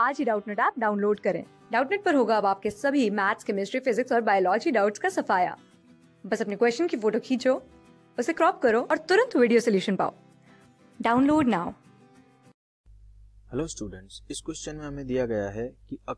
आज ही Doubtnut app download करें डाउटनेट पर होगा अब आपके सभी मैथ्स केमिस्ट्री फिजिक्स और बायोलॉजी डाउट्स का सफाया बस अपने क्वेश्चन की फोटो खींचो उसे क्रॉप करो और तुरंत वीडियो सोल्यूशन पाओ डाउनलोड नाउ हेलो स्टूडेंट्स इस क्वेश्चन में हमें दिया गया है कि a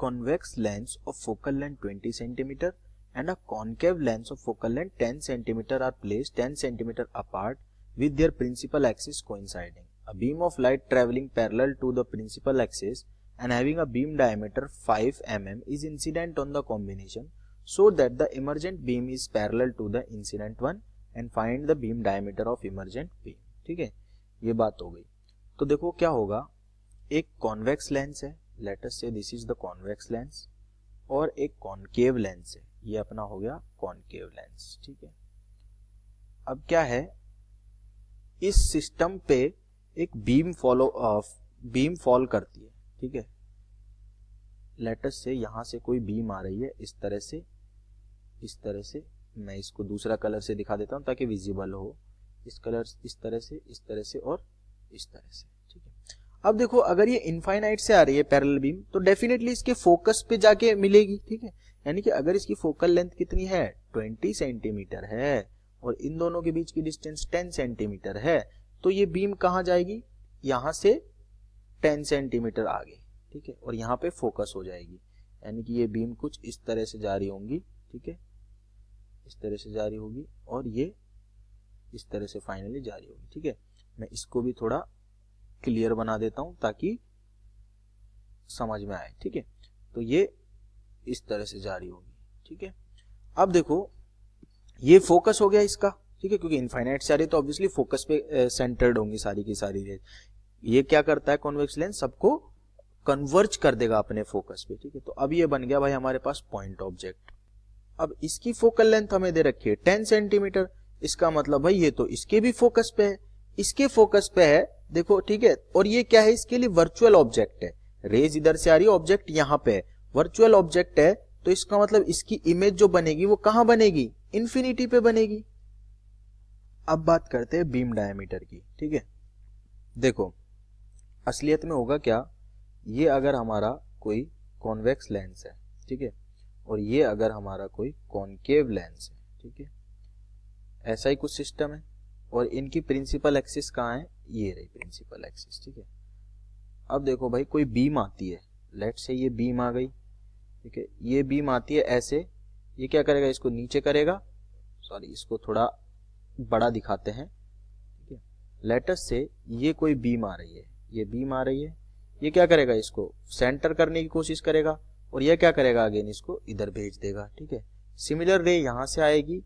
convex lens of focal length 20 centimetre and a concave lens of focal length 10 centimetre are place 10 centimetre apart with their principal axis coinciding. A beam of light traveling parallel to the principal axis and having a beam diameter 5 mm is incident on the combination so that the emergent beam is parallel to the incident one and find the beam diameter of emergent beam ठीक है ये बात हो गई तो देखो क्या होगा एक कॉन्वेक्स लेंस है let's say this is the convex lens और एक कॉन्केव लेंस है ये अपना हो गया कॉन्केव लेंस ठीक है अब क्या है इस सिस्टम पे एक बीम फॉलो बीम फॉल करती है ठीक है लेटस से यहां से कोई बीम आ रही है इस तरह से इस तरह से मैं इसको दूसरा कलर से दिखा देता हूं ताकि विजिबल हो इस कलर इस तरह से इस तरह से और इस तरह से ठीक है अब देखो अगर ये इनफाइनाइट से आ रही है पैरल बीम तो डेफिनेटली इसके फोकस पे जाके मिलेगी ठीक है यानी कि अगर इसकी फोकल लेंथ कितनी है 20 सेंटीमीटर है और इन दोनों के बीच की डिस्टेंस 10 सेंटीमीटर है तो ये बीम कहां जाएगी यहां से 10 सेंटीमीटर आगे ठीक है और यहां पे फोकस हो जाएगी यानी कि ये बीम कुछ इस तरह से जारी होंगी ठीक है इस तरह से जारी होगी और ये इस तरह से फाइनली जारी होगी ठीक है मैं इसको भी थोड़ा क्लियर बना देता हूं ताकि समझ में आए ठीक है तो ये इस तरह से जारी होगी ठीक है अब देखो ये फोकस हो गया इसका ठीक है क्योंकि इनफाइनाइट से आ रही है तो ऑब्वियसली फोकस पे सेंटर्ड होंगी सारी की सारी रेज ये क्या करता है कॉन्वेक्स लेंस सबको कन्वर्ज कर देगा अपने फोकस पे ठीक है तो अब ये बन गया भाई हमारे पास पॉइंट ऑब्जेक्ट अब इसकी फोकल लेंथ हमें दे रखी है टेन सेंटीमीटर इसका मतलब भाई ये तो इसके भी फोकस पे है इसके फोकस पे है देखो ठीक है और ये क्या है इसके लिए वर्चुअल ऑब्जेक्ट है रेज इधर से आ रही है ऑब्जेक्ट यहाँ पे है वर्चुअल ऑब्जेक्ट है तो इसका मतलब इसकी इमेज जो बनेगी वो कहाँ बनेगी इन्फिनिटी पे बनेगी अब बात करते हैं बीम डायमीटर की ठीक है देखो असलियत में होगा क्या ये अगर हमारा कोई कॉन्वेक्स लेंस है ठीक है और ये अगर हमारा कोई कॉन्केव लेंस है ठीक है ऐसा ही कुछ सिस्टम है और इनकी प्रिंसिपल एक्सिस कहाँ है ये रही प्रिंसिपल एक्सिस ठीक है अब देखो भाई कोई बीम आती है लेट से ये बीम आ गई ठीक है ये बीम आती है ऐसे ये क्या करेगा इसको नीचे करेगा सॉरी इसको थोड़ा बड़ा दिखाते हैं ठीक है लेटस से ये कोई बीम आ रही है ये बीम आ रही है ये क्या करेगा इसको सेंटर करने की कोशिश करेगा और यह क्या करेगा अगेन इसको इधर भेज देगा ठीक है सिमिलर रे यहाँ से आएगी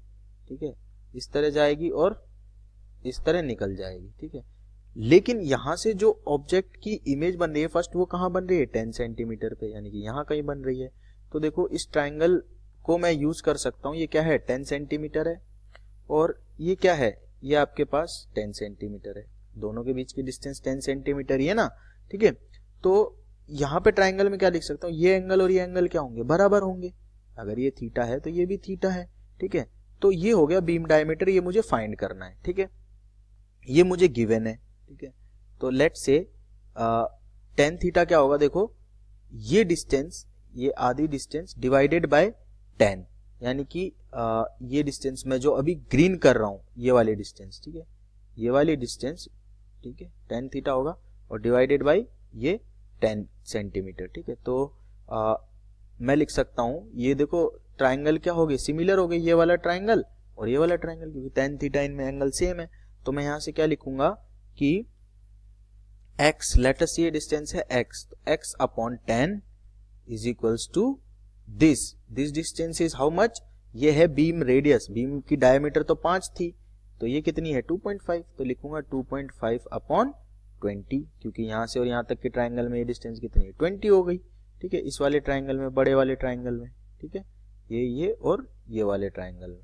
ठीक है इस तरह जाएगी और इस तरह निकल जाएगी ठीक है लेकिन यहाँ से जो ऑब्जेक्ट की इमेज बन रही है फर्स्ट वो कहाँ बन रही है टेन सेंटीमीटर पे यानी कि यहाँ कहीं बन रही है तो देखो इस ट्राइंगल को मैं यूज कर सकता हूँ ये क्या है टेन सेंटीमीटर है और ये क्या है ये आपके पास 10 सेंटीमीटर है दोनों के बीच की डिस्टेंस 10 सेंटीमीटर ही है ना ठीक है तो यहाँ पे ट्राइंगल में क्या लिख सकता हूँ ये एंगल और ये एंगल क्या होंगे बराबर होंगे अगर ये थीटा है तो ये भी थीटा है ठीक है तो ये हो गया बीम डायमीटर ये मुझे फाइंड करना है ठीक है ये मुझे गिवेन है ठीक है तो लेट से टेन थीटा क्या होगा देखो ये डिस्टेंस ये आधी डिस्टेंस डिवाइडेड बाय टेन यानी कि ये डिस्टेंस मैं जो अभी ग्रीन कर रहा हूँ ये वाली डिस्टेंस ठीक है ये वाली डिस्टेंस ठीक है टेन थीटा होगा और डिवाइडेड बाई ये टेन सेंटीमीटर ठीक है तो आ, मैं लिख सकता हूँ ये देखो ट्राइंगल क्या हो गई सिमिलर हो गई ये वाला ट्राइंगल और ये वाला ट्राइंगल क्योंकि टेन थीटा इनमें एंगल सेम है तो मैं यहाँ से क्या लिखूंगा कि एक्स लेटस ये डिस्टेंस है एक्स तो x upon ten is equals to this this distance is how much ये है बीम रेडियस बीम की डायमीटर तो पांच थी तो ये कितनी है 2.5 तो लिखूंगा 2.5 अपॉन ट्वेंटी क्योंकि यहां से और यहां तक के ट्राइंगल में ये डिस्टेंस कितनी है ट्वेंटी हो गई ठीक है इस वाले ट्राइंगल में बड़े वाले ट्राइंगल में ठीक है ये ये और ये वाले ट्राइंगल में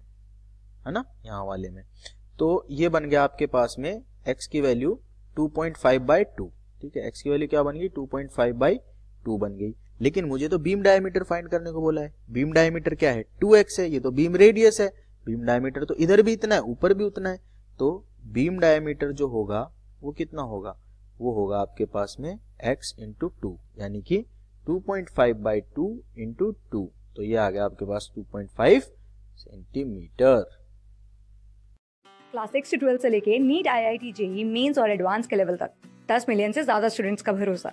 है ना यहाँ वाले में तो ये बन गया आपके पास में x की वैल्यू 2.5 पॉइंट बाई टू ठीक है x की वैल्यू क्या बन गई 2.5 पॉइंट बाई टू बन गई लेकिन मुझे तो बीम डायमीटर फाइंड करने को बोला है बीम डायमीटर क्या है टू एक्स है ये तो बीम रेडियस है बीम डायमीटर तो इधर भी इतना है ऊपर भी उतना है तो बीम डायमीटर जो होगा वो कितना होगा वो होगा आपके पास में x इंटू टू यानी कि 2.5 point five by two into two तो ये आ गया आपके पास 2.5 सेंटीमीटर क्लास सिक्स ट्वेल्थ से लेके NEET I I T JEE mains और एडवांस के लेवल तक 10 मिलियन से ज्यादा स्टूडेंट्स का भरोसा